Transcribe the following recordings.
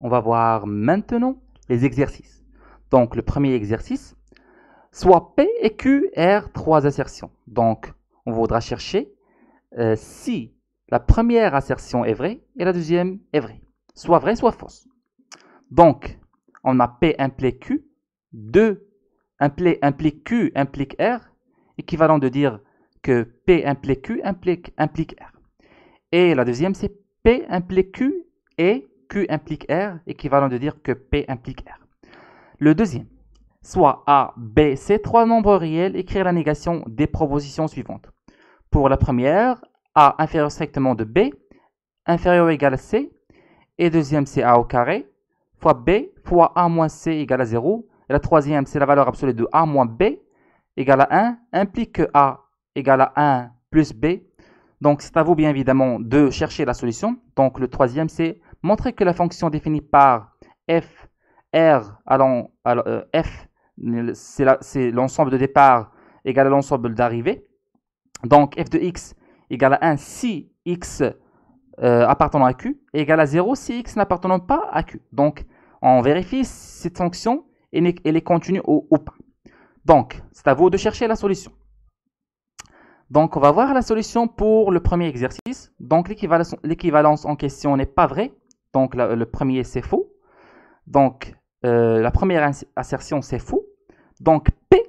On va voir maintenant les exercices. Donc le premier exercice, soit P et Q, R, trois assertions. Donc on voudra chercher euh, si la première assertion est vraie et la deuxième est vraie. Soit vraie, soit fausse. Donc on a P implique Q, 2 implique, implique Q implique R, équivalent de dire que P implique Q implique, implique R. Et la deuxième, c'est P implique Q et Q implique R, équivalent de dire que P implique R. Le deuxième, soit A, B, C, trois nombres réels, écrire la négation des propositions suivantes. Pour la première, A inférieur strictement de B, inférieur ou égal à C, et deuxième c'est A au carré, fois B, fois A moins C égale à 0, et la troisième c'est la valeur absolue de A moins B égale à 1, implique que A égale à 1 plus B. Donc c'est à vous bien évidemment de chercher la solution. Donc le troisième c'est montrer que la fonction définie par f, r, alors, euh, f, c'est l'ensemble de départ égal à l'ensemble d'arrivée. Donc f de x égale à 1 si x euh, appartenant à q et égale à 0 si x n'appartenant pas à q. Donc on vérifie si cette fonction est, elle est continue ou pas. Donc c'est à vous de chercher la solution. Donc on va voir la solution pour le premier exercice. Donc l'équivalence en question n'est pas vraie donc le premier c'est faux. Donc euh, la première assertion c'est faux. Donc P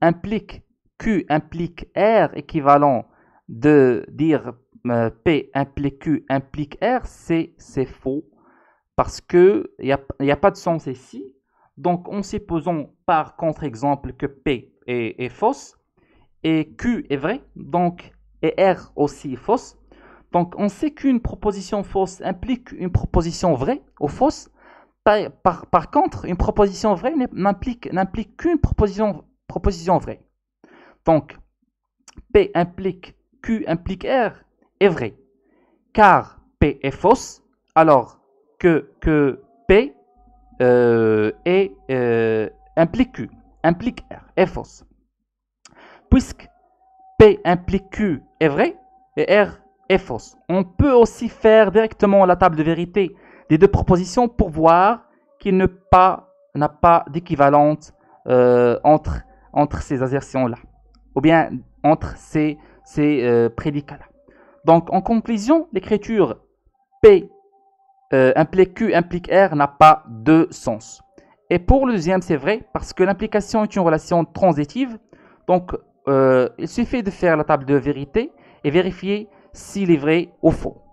implique Q implique R équivalent de dire euh, P implique Q implique R, c'est faux. Parce qu'il n'y a, pas de sens ici. Donc en supposant par contre-exemple que P est, est fausse et Q est vrai, donc et R aussi est fausse, donc, on sait qu'une proposition fausse implique une proposition vraie ou fausse. Par, par, contre, une proposition vraie n'implique, qu'une proposition, proposition vraie. Donc, P implique Q implique R est vrai. Car P est fausse, alors que, P euh, euh, implique Q, implique R, est fausse. Puisque P implique Q est vrai et R est fausse. On peut aussi faire directement la table de vérité des deux propositions pour voir qu'il n'a pas, pas d'équivalente euh, entre, entre ces assertions-là, ou bien entre ces, euh, prédicats-là. Donc, en conclusion, l'écriture P euh, implique Q implique R n'a pas de sens. Et pour le deuxième, c'est vrai, parce que l'implication est une relation transitive. Donc, il suffit de faire la table de vérité et vérifier s'il est vrai ou faux.